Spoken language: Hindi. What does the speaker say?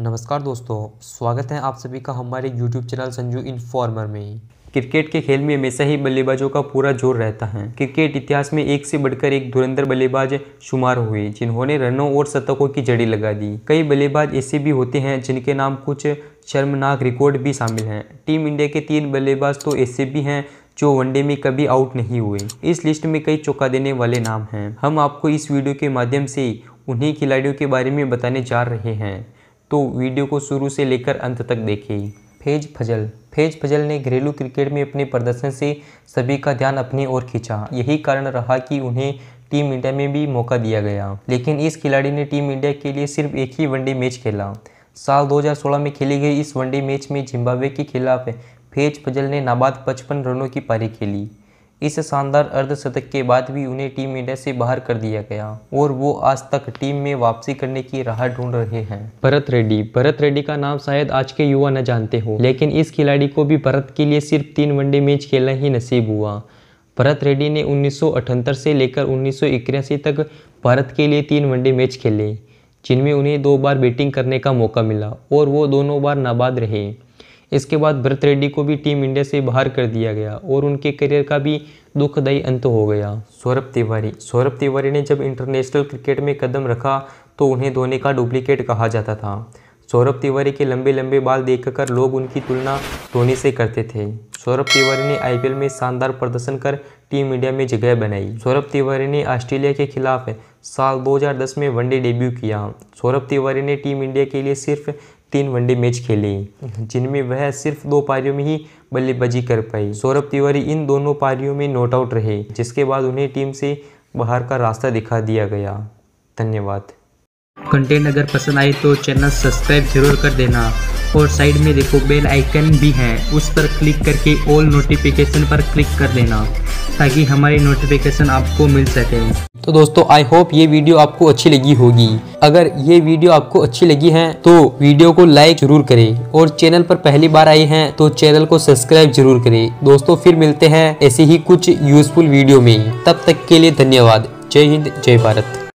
नमस्कार दोस्तों स्वागत है आप सभी का हमारे YouTube चैनल संजू इन्फॉर्मर में क्रिकेट के खेल में हमेशा ही बल्लेबाजों का पूरा जोर रहता है क्रिकेट इतिहास में एक से बढ़कर एक धुरंधर बल्लेबाज शुमार हुए जिन्होंने रनों और शतकों की जड़ी लगा दी कई बल्लेबाज ऐसे भी होते हैं जिनके नाम कुछ शर्मनाक रिकॉर्ड भी शामिल हैं टीम इंडिया के तीन बल्लेबाज तो ऐसे भी हैं जो वनडे में कभी आउट नहीं हुए इस लिस्ट में कई चौका देने वाले नाम हैं हम आपको इस वीडियो के माध्यम से उन्हीं खिलाड़ियों के बारे में बताने जा रहे हैं तो वीडियो को शुरू से लेकर अंत तक देखें फेज फजल फेज फजल ने घरेलू क्रिकेट में अपने प्रदर्शन से सभी का ध्यान अपनी ओर खींचा यही कारण रहा कि उन्हें टीम इंडिया में भी मौका दिया गया लेकिन इस खिलाड़ी ने टीम इंडिया के लिए सिर्फ एक ही वनडे मैच खेला साल 2016 में खेली गई इस वनडे मैच में जिम्बाब्वे के खिलाफ फेज फजल ने नाबाद पचपन रनों की पारी खेली इस शानदार अर्धशतक के बाद भी उन्हें टीम इंडिया से बाहर कर दिया गया और वो आज तक टीम में वापसी करने की राह ढूंढ रहे हैं भरत रेड्डी भरत रेड्डी का नाम शायद आज के युवा न जानते हो लेकिन इस खिलाड़ी को भी भरत के लिए सिर्फ तीन वनडे मैच खेलना ही नसीब हुआ भरत रेड्डी ने उन्नीस से लेकर उन्नीस तक भारत के लिए तीन वनडे मैच खेले जिनमें उन्हें दो बार बैटिंग करने का मौका मिला और वो दोनों बार नाबाद रहे इसके बाद भरत रेड्डी को भी टीम इंडिया से बाहर कर दिया गया और उनके करियर का भी दुखदायी अंत हो गया सौरभ तिवारी सौरभ तिवारी ने जब इंटरनेशनल क्रिकेट में कदम रखा तो उन्हें धोनी का डुप्लीकेट कहा जाता था सौरभ तिवारी के लंबे लंबे बाल देखकर लोग उनकी तुलना धोनी से करते थे सौरभ तिवारी ने आईपीएल में शानदार प्रदर्शन कर टीम इंडिया में जगह बनाई सौरभ तिवारी ने ऑस्ट्रेलिया के खिलाफ साल 2010 में वनडे डेब्यू किया सौरभ तिवारी ने टीम इंडिया के लिए सिर्फ तीन वनडे मैच खेले जिनमें वह सिर्फ दो पारियों में ही बल्लेबाजी कर पाई सौरभ तिवारी इन दोनों पारियों में नॉट आउट रहे जिसके बाद उन्हें टीम से बाहर का रास्ता दिखा दिया गया धन्यवाद कंटेंट अगर पसंद आए तो चैनल सब्सक्राइब जरूर कर देना और साइड में देखो बेल आइकन भी है उस पर क्लिक करके ऑल नोटिफिकेशन पर क्लिक कर देना ताकि हमारी नोटिफिकेशन आपको मिल सके तो दोस्तों आई होप ये वीडियो आपको अच्छी लगी होगी अगर ये वीडियो आपको अच्छी लगी है तो वीडियो को लाइक जरूर करें और चैनल पर पहली बार आए हैं तो चैनल को सब्सक्राइब जरूर करें दोस्तों फिर मिलते हैं ऐसे ही कुछ यूजफुल वीडियो में तब तक के लिए धन्यवाद जय हिंद जय भारत